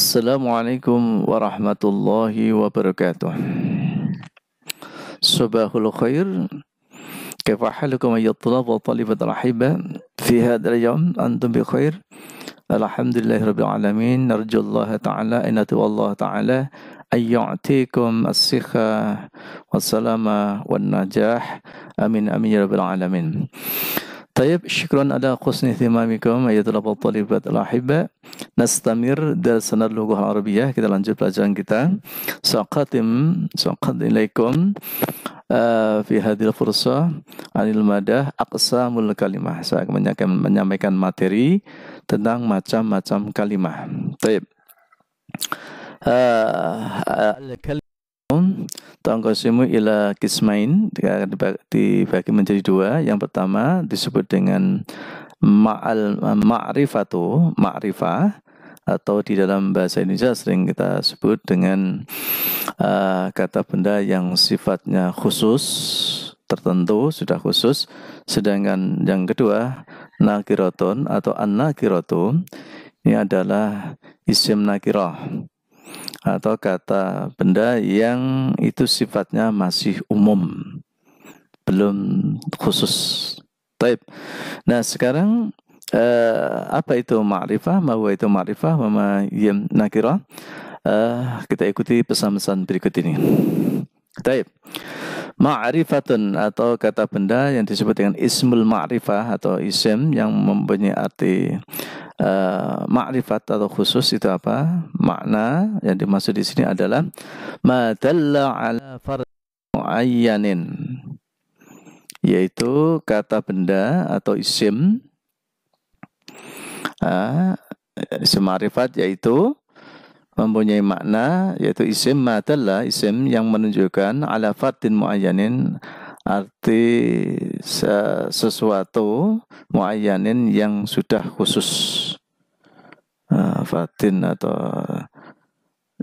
السلام عليكم ورحمة الله وبركاته صباح الخير كيف حالكم أيها الطلاب والطالبة الرحيبة في هذا اليوم أنتم بخير الحمد لله رب العالمين نرجو الله تعالى أن يتوب الله تعالى أن يعطيكم الصحة والسلامة والنجاح آمين آمين يا رب العالمين Tayyib, syukran ada khusni thimamikum ayatul talibat al-ahibba. Nastamir darsan al-lughah Kita lanjut pelajaran kita. Saqatim, saqat fi hadil fursah anil madah aqsamul Saya akan menyampaikan, materi tentang macam-macam kalimat. Tayyib. Uh, uh, Tongkosimu ila kismain dibagi menjadi dua. Yang pertama disebut dengan ma'al ma'rifatu, ma'rifah atau di dalam bahasa Indonesia sering kita sebut dengan uh, kata benda yang sifatnya khusus tertentu sudah khusus sedangkan yang kedua nakiroton atau an ini adalah isim nakirah atau kata benda yang itu sifatnya masih umum, belum khusus. Taib. Nah sekarang eh, apa itu ma'rifah, bahwa itu ma'rifah, mama yam nakirah. Eh, kita ikuti pesan-pesan berikut ini. Taib. Ma'rifatun atau kata benda yang disebut dengan ismul ma'rifah atau isim yang mempunyai arti uh, makrifat atau khusus itu apa? Makna yang dimaksud di sini adalah madalla ala yaitu kata benda atau isim uh, isim marifat yaitu mempunyai makna yaitu isim madalla isim yang menunjukkan ala fardin muayyanin arti sesuatu muayyanin yang sudah khusus Ah, fatin atau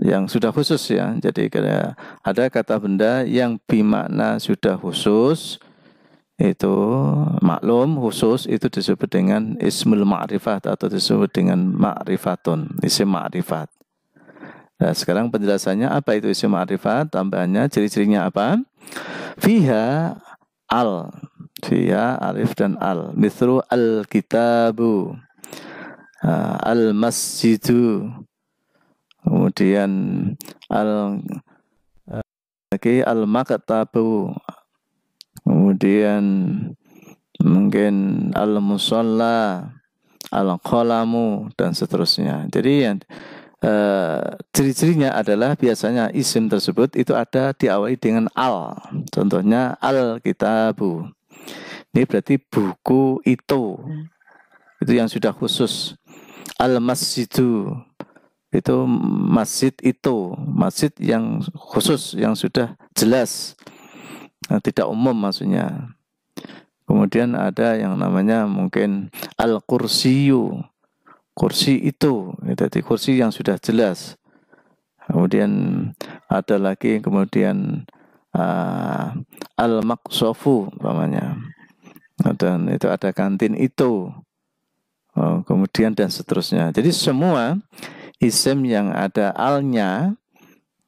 yang sudah khusus ya. Jadi ada kata benda yang bimakna sudah khusus itu maklum khusus itu disebut dengan ismul ma'rifat atau disebut dengan ma'rifatun, isim ma'rifat. Nah, sekarang penjelasannya apa itu isim ma'rifat? Tambahannya ciri-cirinya apa? Fiha al. Fiha alif dan al. Mithru al-kitabu. Ah, al masjidu kemudian al eh, lagi al maktabu kemudian mungkin al musalla al qalamu dan seterusnya jadi yang Uh, ciri-cirinya adalah biasanya isim tersebut itu ada diawali dengan al. Contohnya al kitabu. Ini berarti buku itu. Hmm. Itu yang sudah khusus al masjid itu masjid itu masjid yang khusus yang sudah jelas nah, tidak umum maksudnya kemudian ada yang namanya mungkin al kursiyu kursi itu jadi kursi yang sudah jelas kemudian ada lagi kemudian uh, ah, al maksofu namanya nah, dan itu ada kantin itu Oh, kemudian dan seterusnya. Jadi semua isim yang ada alnya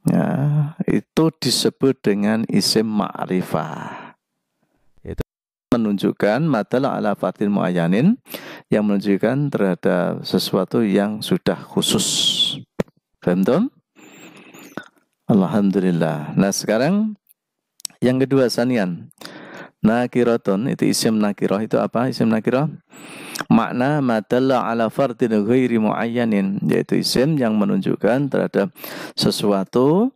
ya, itu disebut dengan isim ma'rifah. Itu menunjukkan madalah ala fatil muayyanin yang menunjukkan terhadap sesuatu yang sudah khusus. Paham Alhamdulillah. Nah sekarang yang kedua sanian. Nakiratun itu isim nakirah itu apa isim nakirah? Makna madalla ala fardin ghairi muayyanin yaitu isim yang menunjukkan terhadap sesuatu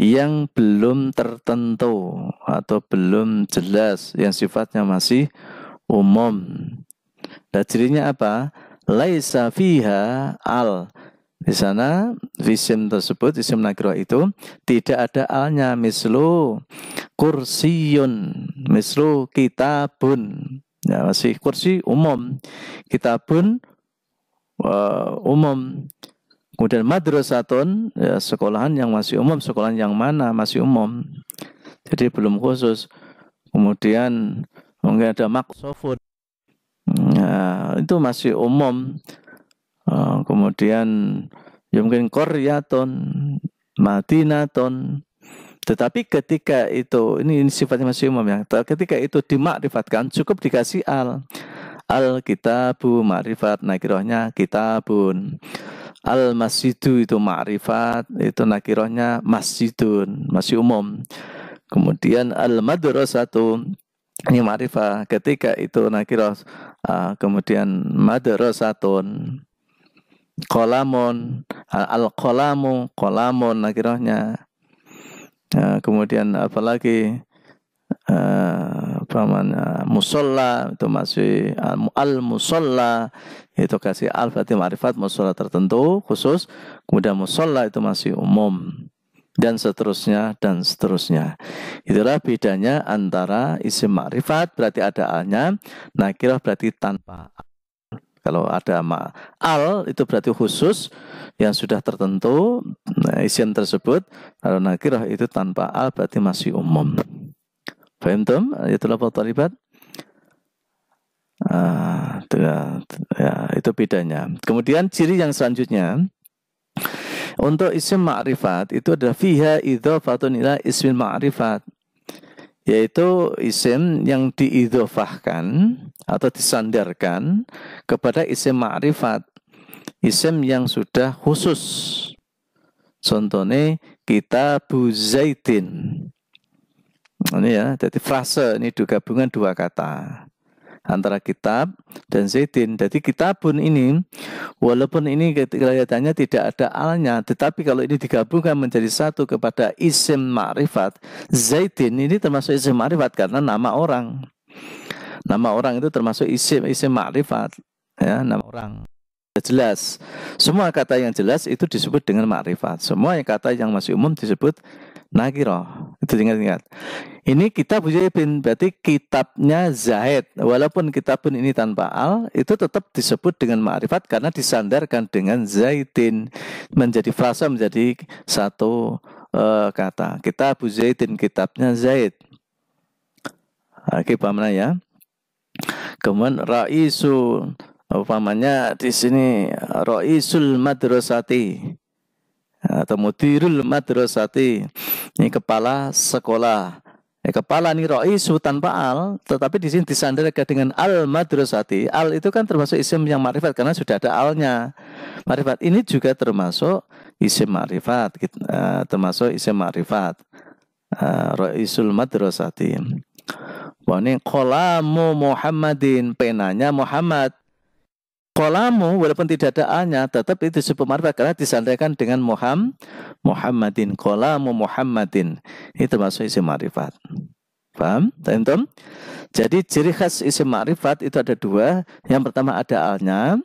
yang belum tertentu atau belum jelas yang sifatnya masih umum. dan cirinya apa? Laisa fiha al di sana visim tersebut, isim nagro itu tidak ada alnya mislu kursiun mislu kitabun. Ya, masih kursi umum, kitabun uh, umum. Kemudian madrasatun, ya, sekolahan yang masih umum, sekolahan yang mana masih umum. Jadi belum khusus. Kemudian mungkin ada maksofun. Nah, itu masih umum eh, Kemudian ya mungkin koryaton, madinaton. Tetapi ketika itu, ini, ini sifatnya masih umum ya. Ketika itu dimakrifatkan cukup dikasih al. Al kita kitabu makrifat nakirohnya pun Al masjidu itu makrifat itu nakirohnya masjidun, masih umum. Kemudian al madrasatu ini makrifat ketika itu nakiroh uh, kemudian madrasatun kolamon al kolamu kolamun akhirnya nah, kemudian apalagi uh, eh, apa namanya musola itu masih al musola itu kasih al berarti marifat musola tertentu khusus kemudian musola itu masih umum dan seterusnya dan seterusnya. Itulah bedanya antara isim ma'rifat berarti ada alnya, nakirah berarti tanpa al. Kalau ada ma al itu berarti khusus yang sudah tertentu nah, isian tersebut. Kalau nakirah itu tanpa al berarti masih umum. Fahimtum? Ya, itulah talibat. Ah, itu, ya, ya, itu bedanya. Kemudian ciri yang selanjutnya untuk isim ma'rifat itu adalah fiha idhafatun ila ismil ma'rifat yaitu isim yang diidofahkan atau disandarkan kepada isim ma'rifat isim yang sudah khusus contohnya kita buzaitin ini ya jadi frase ini gabungan dua kata antara kitab dan zaitin. Jadi kitabun ini walaupun ini kelihatannya tidak ada alnya, tetapi kalau ini digabungkan menjadi satu kepada isim ma'rifat, zaitin ini termasuk isim ma'rifat karena nama orang. Nama orang itu termasuk isim isim ma'rifat, ya, nama orang jelas. Semua kata yang jelas itu disebut dengan ma'rifat. Semua kata yang masih umum disebut Nagiro. itu ingat-ingat ini kitab bin berarti kitabnya Zahid walaupun kitab pun ini tanpa al itu tetap disebut dengan ma'rifat karena disandarkan dengan Zaidin menjadi frasa menjadi satu uh, kata kitab Zaidin kitabnya Zaid Oke, pamannya ya. Kemudian raisu umpamanya di sini raisul madrasati atau mudirul madrasati ini kepala sekolah. Ya, kepala ini roisu tanpa al, tetapi di sini disandarkan dengan al madrasati. Al itu kan termasuk isim yang marifat karena sudah ada alnya. Marifat ini juga termasuk isim marifat, uh, gitu, eh, termasuk isim marifat. Uh, eh, roisul madrasati. Wah ini kolamu Muhammadin, penanya Muhammad. Kolamu walaupun tidak ada a-nya tetap itu disebut marifat karena disampaikan dengan Muhammad Muhammadin kolamu Muhammadin Ini termasuk isim ma'rifat. Paham? Tentum? Jadi ciri khas isim ma'rifat itu ada dua. Yang pertama ada a-nya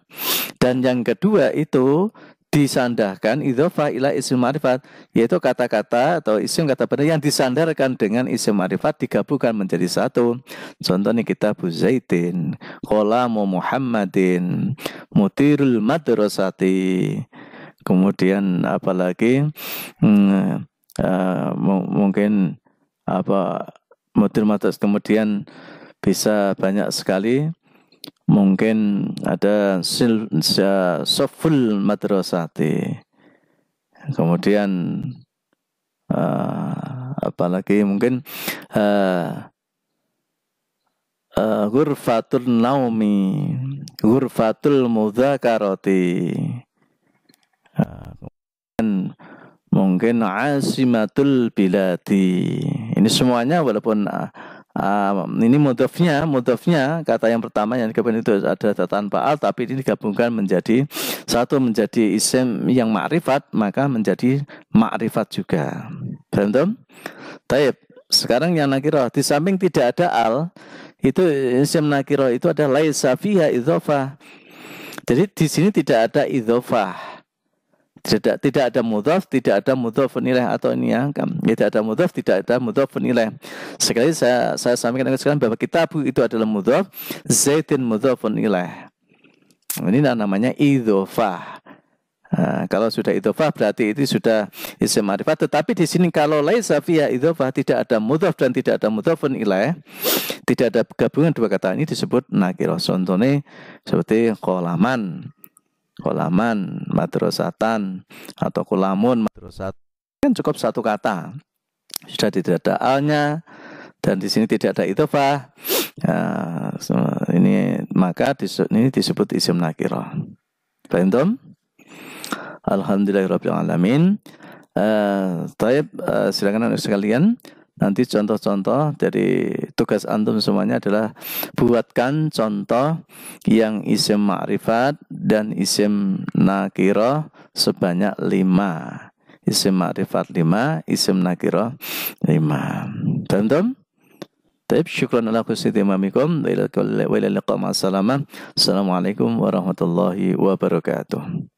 dan yang kedua itu disandahkan idofa ila isim ma'rifat yaitu kata-kata atau isim kata benda yang disandarkan dengan isim ma'rifat digabungkan menjadi satu contohnya kita Bu Zaidin Qolamu Muhammadin Mutirul Madrasati kemudian apalagi hmm, uh, mungkin apa Mutir Madras kemudian bisa banyak sekali mungkin ada sil, ya, soful madrasati kemudian uh, eh, apalagi mungkin uh, uh, naumi gurfatul mudzakarati kemudian mungkin asimatul biladi ini semuanya walaupun uh, Uh, ini motifnya, motifnya kata yang pertama yang digabungkan itu ada tanpa al tapi ini digabungkan menjadi satu menjadi isim yang makrifat maka menjadi makrifat juga. Paham Taib. Sekarang yang nakiroh di samping tidak ada al itu isim nakiroh itu ada laisa fiha idhofah. Jadi di sini tidak ada idhofah tidak tidak ada mudhaf, tidak ada mudhaf penilai atau ini kan? ya, tidak ada mudhaf, tidak ada mudhaf penilai. Sekali saya saya sampaikan sekarang bahwa kitab itu adalah mudhaf, zaitun mudhaf penilai. Ini namanya idhofah. Nah, kalau sudah idhofah berarti itu sudah isim marifat. Tetapi di sini kalau lain safia idhofah tidak ada mudhof dan tidak ada mudhof ilaih, tidak ada gabungan dua kata ini disebut nakiroh. Contohnya seperti kolaman kolaman madrasatan atau kolamun madrasat kan cukup satu kata sudah tidak ada alnya dan di sini tidak ada itofah ya, ini maka disebut, ini disebut isim nakirah Bentum. Alhamdulillahirrahmanirrahim uh, eh, Taib, uh, silakan anak sekalian nanti contoh-contoh dari tugas antum semuanya adalah buatkan contoh yang isim ma'rifat dan isim nakiro sebanyak lima. Isim ma'rifat lima, isim nakiro lima. tentu Taib syukran ala khusyidi mamikum wa ila liqa ma'asalamah. Assalamualaikum warahmatullahi wabarakatuh.